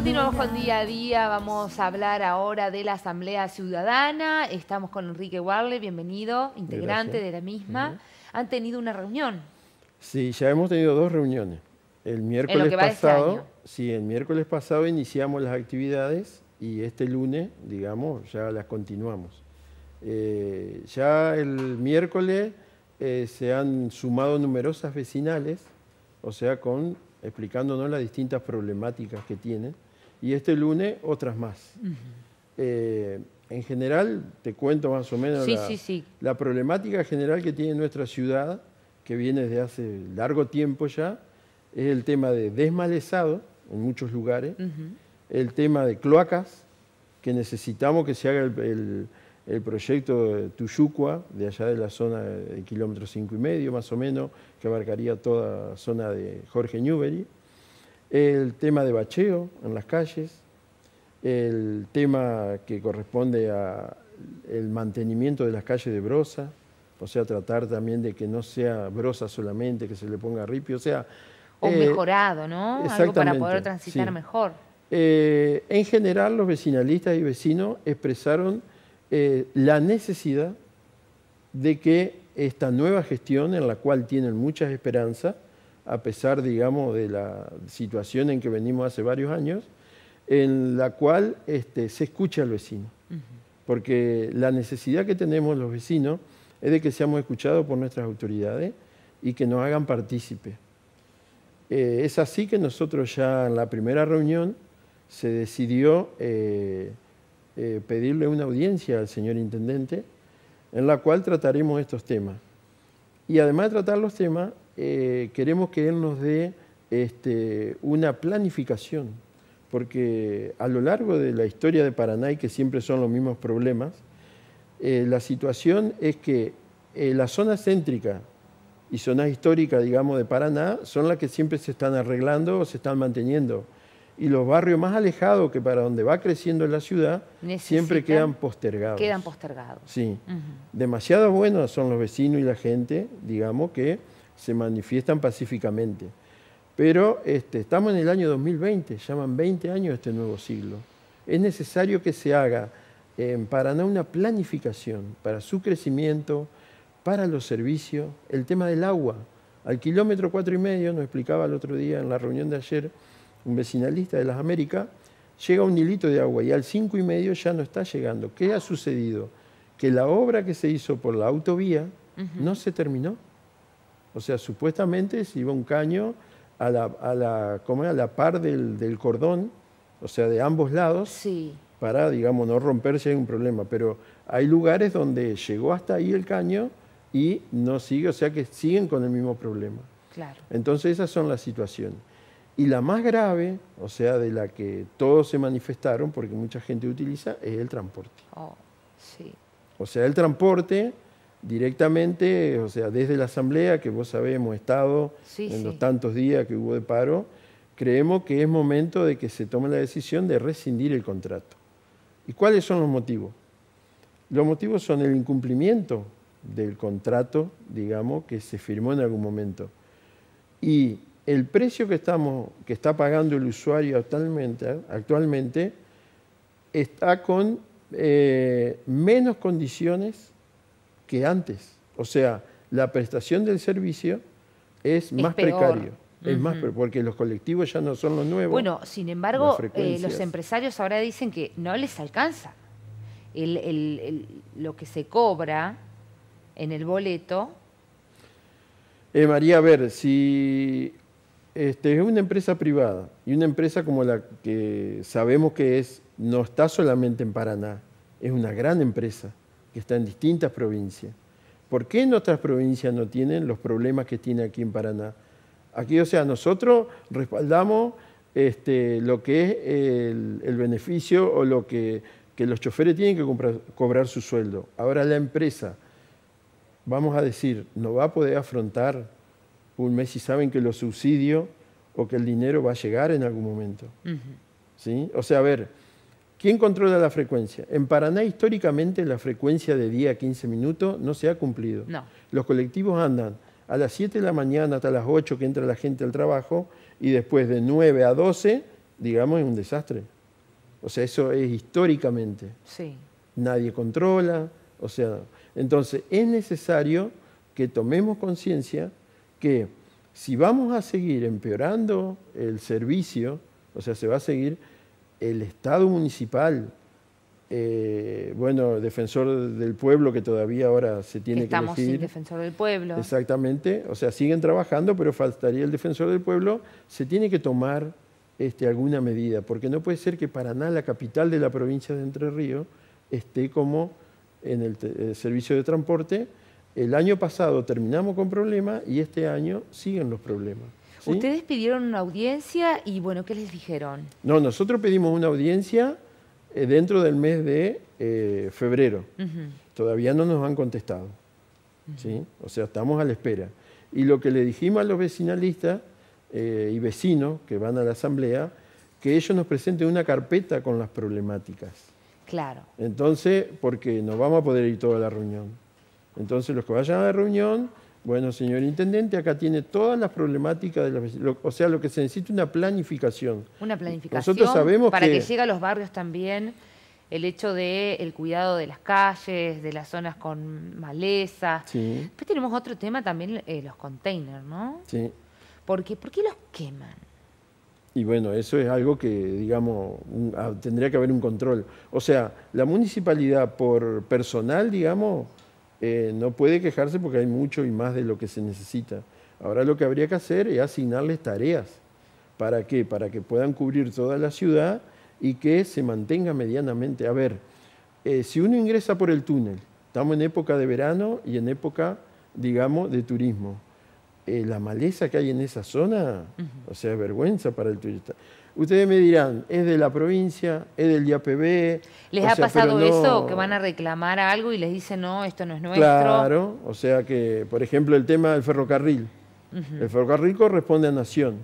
Continuamos con día a día, vamos a hablar ahora de la Asamblea Ciudadana. Estamos con Enrique Warle, bienvenido, integrante de la misma. Han tenido una reunión. Sí, ya hemos tenido dos reuniones. El miércoles este pasado, sí, el miércoles pasado iniciamos las actividades y este lunes, digamos, ya las continuamos. Eh, ya el miércoles eh, se han sumado numerosas vecinales, o sea, con explicándonos las distintas problemáticas que tienen y este lunes otras más. Eh, en general, te cuento más o menos la, problemática general que tiene nuestra ciudad, que viene desde hace largo tiempo ya, es el tema de desmalezado en muchos lugares, el tema de cloacas, que necesitamos que se haga el, proyecto de Tuyucua, de allá de la zona de kilómetro cinco y medio más o menos, que abarcaría toda la zona de Jorge Newbery el tema de bacheo en las calles, el tema que corresponde al mantenimiento de las calles de brosa, o sea, tratar también de que no sea brosa solamente, que se le ponga ripio, o sea... O eh, mejorado, ¿no? Algo para poder transitar mejor. Eh, en general, los vecinalistas y vecinos expresaron eh, la necesidad de que esta nueva gestión, en la cual tienen muchas esperanzas, a pesar, digamos, de la situación en que venimos hace varios años, en la cual este, se escucha al vecino. Porque la necesidad que tenemos los vecinos es de que seamos escuchados por nuestras autoridades y que nos hagan partícipe. Eh, es así que nosotros ya en la primera reunión se decidió eh, eh, pedirle una audiencia al señor intendente en la cual trataremos estos temas. Y además de tratar los temas, eh, queremos que Él nos dé este, una planificación, porque a lo largo de la historia de Paraná, y que siempre son los mismos problemas, eh, la situación es que eh, la zona céntrica y zona histórica, digamos, de Paraná son las que siempre se están arreglando o se están manteniendo. Y los barrios más alejados, que para donde va creciendo la ciudad, siempre quedan postergados. Quedan postergados. Sí. Demasiado buenos son los vecinos y la gente, digamos, que se manifiestan pacíficamente. Pero este, estamos en el año 2020, llaman 20 años este nuevo siglo. Es necesario que se haga en Paraná una planificación para su crecimiento, para los servicios, el tema del agua. Al kilómetro cuatro y medio, nos explicaba el otro día en la reunión de ayer un vecinalista de las Américas, llega un hilito de agua y al cinco y medio ya no está llegando. ¿Qué ha sucedido? Que la obra que se hizo por la autovía no se terminó. O sea, supuestamente se iba un caño a la, a la, par del, cordón, o sea, de ambos lados, sí. para, digamos, no romperse hay un problema. Pero hay lugares donde llegó hasta ahí el caño y no sigue, o sea que siguen con el mismo problema. Claro. Entonces esas son las situaciones. Y la más grave, o sea, de la que todos se manifestaron, porque mucha gente utiliza, es el transporte. Oh, o sea, el transporte directamente, o sea, desde la Asamblea, que vos sabés, hemos estado en los tantos días que hubo de paro, creemos que es momento de que se tome la decisión de rescindir el contrato. ¿Y cuáles son los motivos? Los motivos son el incumplimiento del contrato, digamos, que se firmó en algún momento. Y el precio que, estamos, que está pagando el usuario actualmente, actualmente está con eh, menos condiciones que antes. O sea, la prestación del servicio es, más precario. Es más, porque los colectivos ya no son los nuevos. Bueno, sin embargo, eh, los empresarios ahora dicen que no les alcanza. lo que se cobra en el boleto. Eh, María, a ver, si este, es una empresa privada y una empresa como la que sabemos que es, no está solamente en Paraná, es una gran empresa que está en distintas provincias. ¿Por qué en otras provincias no tienen los problemas que tiene aquí en Paraná? Aquí, o sea, nosotros respaldamos este, lo que es el, beneficio o lo que, que los choferes tienen que cobrar su sueldo. Ahora la empresa, vamos a decir, no va a poder afrontar un mes si saben que los subsidios o que el dinero va a llegar en algún momento. ¿Sí? O sea, a ver, ¿Quién controla la frecuencia? En Paraná históricamente la frecuencia de 10 a 15 minutos no se ha cumplido. Los colectivos andan a las 7 de la mañana hasta las 8 que entra la gente al trabajo y después de 9 a 12, digamos, es un desastre. O sea, eso es históricamente. Sí. Nadie controla, o sea, entonces es necesario que tomemos conciencia que si vamos a seguir empeorando el servicio, o sea, se va a seguir el Estado municipal, eh, bueno, defensor del pueblo, que todavía ahora se tiene que, estamos defensor del pueblo. Exactamente, o sea, siguen trabajando, pero faltaría el defensor del pueblo, se tiene que tomar este, alguna medida, porque no puede ser que Paraná, la capital de la provincia de Entre Ríos, esté como en el eh, servicio de transporte. El año pasado terminamos con problemas y este año siguen los problemas. Ustedes pidieron una audiencia y bueno, ¿qué les dijeron? No, nosotros pedimos una audiencia eh, dentro del mes de eh, febrero. Todavía no nos han contestado. ¿sí? O sea, estamos a la espera. Y lo que le dijimos a los vecinalistas eh, y vecinos que van a la asamblea, que ellos nos presenten una carpeta con las problemáticas. Claro. Entonces, porque no vamos a poder ir toda la reunión. Entonces, los que vayan a la reunión bueno, señor intendente, acá tiene todas las problemáticas de las o sea, lo que se necesita es una planificación. Una planificación. Nosotros sabemos para que, llegue a los barrios también el hecho de el cuidado de las calles, de las zonas con maleza. Sí. Después tenemos otro tema también, eh, los containers, ¿no? Sí. ¿Por qué? ¿Por qué los queman? Y bueno, eso es algo que, digamos, ah, tendría que haber un control. O sea, la municipalidad por personal, digamos, eh, no puede quejarse porque hay mucho y más de lo que se necesita. Ahora lo que habría que hacer es asignarles tareas. ¿Para qué? Para que puedan cubrir toda la ciudad y que se mantenga medianamente. A ver, eh, si uno ingresa por el túnel, estamos en época de verano y en época, digamos, de turismo. Eh, la maleza que hay en esa zona, o sea, es vergüenza para el turista. Ustedes me dirán, es de la provincia, es del IAPB. ¿Les ha pasado eso? Que van a reclamar algo y les dicen, no, esto no es nuestro. Claro, o sea que, por ejemplo, el tema del ferrocarril. El ferrocarril corresponde a Nación.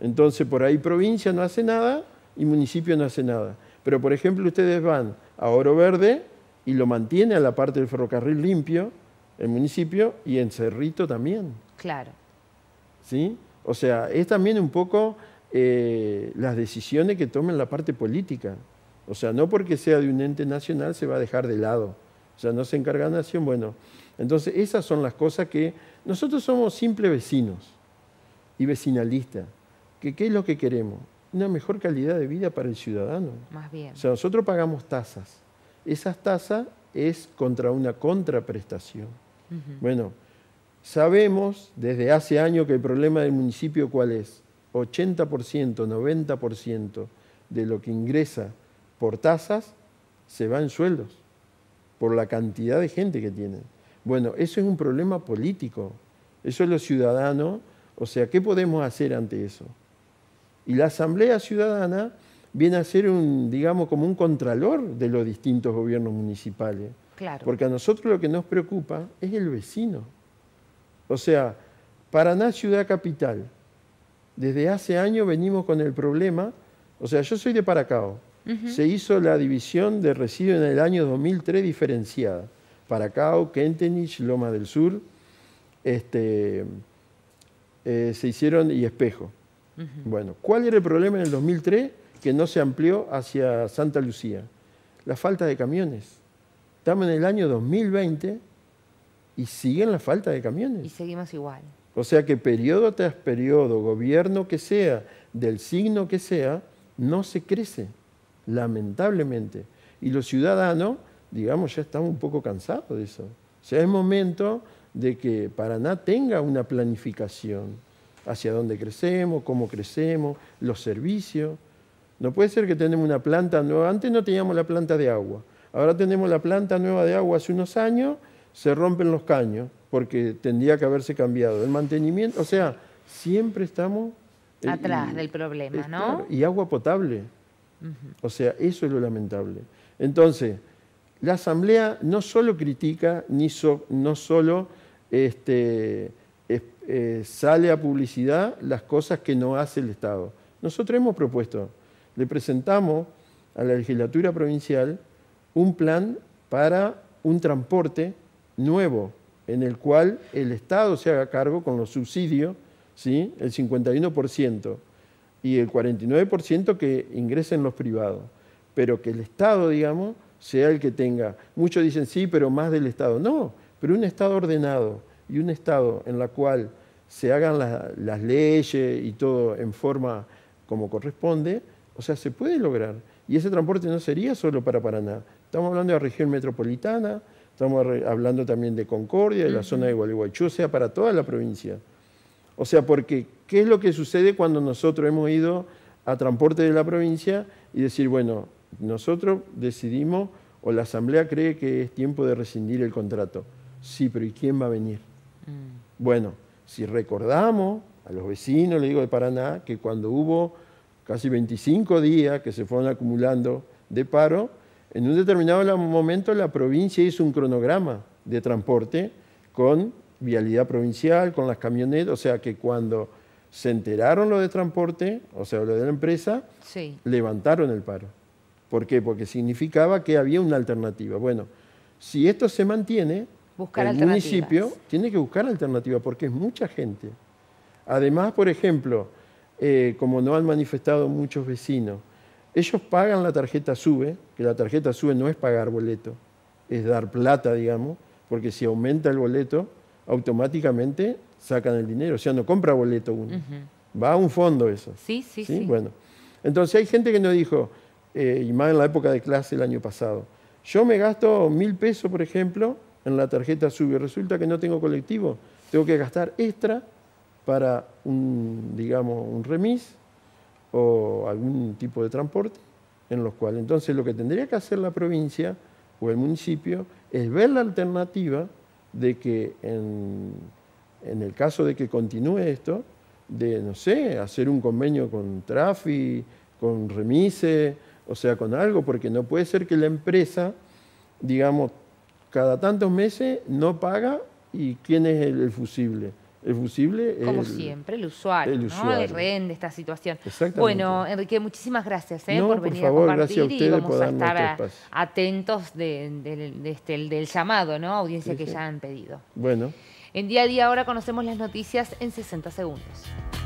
Entonces, por ahí provincia no hace nada y municipio no hace nada. Pero, por ejemplo, ustedes van a Oro Verde y lo mantiene a la parte del ferrocarril limpio, el municipio, y en Cerrito también. Claro. ¿Sí? O sea, es también un poco eh, las decisiones que tomen la parte política. O sea, no porque sea de un ente nacional se va a dejar de lado. O sea, no se encarga nación, bueno. Entonces, esas son las cosas que nosotros somos simples vecinos y vecinalistas. Que, ¿Qué es lo que queremos? Una mejor calidad de vida para el ciudadano. Más bien. O sea, nosotros pagamos tasas. Esas tasas es contra una contraprestación. Bueno, sabemos desde hace años que el problema del municipio cuál es 80%, 90% de lo que ingresa por tasas se va en sueldos, por la cantidad de gente que tienen. Bueno, eso es un problema político, eso es lo ciudadano, o sea, ¿qué podemos hacer ante eso? Y la Asamblea Ciudadana viene a ser un, digamos, como un contralor de los distintos gobiernos municipales. Claro. Porque a nosotros lo que nos preocupa es el vecino. O sea, Paraná Ciudad Capital, desde hace años venimos con el problema, o sea, yo soy de Paracao, se hizo la división de residuos en el año 2003 diferenciada, Paracao, Kentenich, Loma del Sur, este, eh, se hicieron y espejo. Bueno, ¿cuál era el problema en el 2003 que no se amplió hacia Santa Lucía? La falta de camiones. Estamos en el año 2020 y siguen la falta de camiones. Y seguimos igual. O sea que periodo tras periodo, gobierno que sea, del signo que sea, no se crece, lamentablemente. Y los ciudadanos, digamos, ya están un poco cansados de eso. O sea, es momento de que Paraná tenga una planificación hacia dónde crecemos, cómo crecemos, los servicios. No puede ser que tenemos una planta nueva. Antes no teníamos la planta de agua. Ahora tenemos la planta nueva de agua hace unos años, se rompen los caños porque tendría que haberse cambiado. El mantenimiento, o sea, siempre estamos... Eh, Atrás del problema, ¿no? y agua potable. O sea, eso es lo lamentable. Entonces, la Asamblea no solo critica, ni no solo este, eh, sale a publicidad las cosas que no hace el Estado. Nosotros hemos propuesto, le presentamos a la legislatura provincial un plan para un transporte nuevo, en el cual el Estado se haga cargo con los subsidios, ¿sí? el 51% y el 49% que ingresen los privados, pero que el Estado, digamos, sea el que tenga. Muchos dicen sí, pero más del Estado. No, pero un Estado ordenado y un Estado en la cual se hagan las leyes y todo en forma como corresponde, o sea, se puede lograr. Y ese transporte no sería solo para Paraná. Estamos hablando de la región metropolitana, Estamos hablando también de Concordia, de la zona de Gualeguaychú, o sea, para toda la provincia. O sea, porque ¿qué es lo que sucede cuando nosotros hemos ido a transporte de la provincia y decir, bueno, nosotros decidimos o la asamblea cree que es tiempo de rescindir el contrato? Sí, pero ¿y quién va a venir? Mm. Bueno, si recordamos a los vecinos, le digo de Paraná, que cuando hubo casi 25 días que se fueron acumulando de paro, en un determinado momento la provincia hizo un cronograma de transporte con vialidad provincial, con las camionetas, o sea que cuando se enteraron lo de transporte, o sea, lo de la empresa, levantaron el paro. ¿Por qué? Porque significaba que había una alternativa. Bueno, si esto se mantiene, el municipio tiene que buscar alternativa porque es mucha gente. Además, por ejemplo, eh, como no han manifestado muchos vecinos, ellos pagan la tarjeta SUBE, que la tarjeta SUBE no es pagar boleto, es dar plata, digamos, porque si aumenta el boleto, automáticamente sacan el dinero. O sea, no compra boleto uno. Va a un fondo eso. Sí, sí, sí, Bueno, entonces hay gente que nos dijo, eh, y más en la época de clase el año pasado, yo me gasto mil pesos, por ejemplo, en la tarjeta SUBE. Resulta que no tengo colectivo. Tengo que gastar extra para un, digamos, un remis o algún tipo de transporte, en los cuales entonces lo que tendría que hacer la provincia o el municipio es ver la alternativa de que en, el caso de que continúe esto, de, no sé, hacer un convenio con Trafi, con Remise, o sea, con algo, porque no puede ser que la empresa, digamos, cada tantos meses no paga y quién es el fusible. Es fusible. Como siempre, el usuario, el, ¿no? rehén de esta situación. Bueno, Enrique, muchísimas gracias ¿eh? por venir a compartir y vamos a estar este atentos este, del llamado, ¿no? Audiencia que ya han pedido. Bueno. En día a día ahora conocemos las noticias en 60 segundos.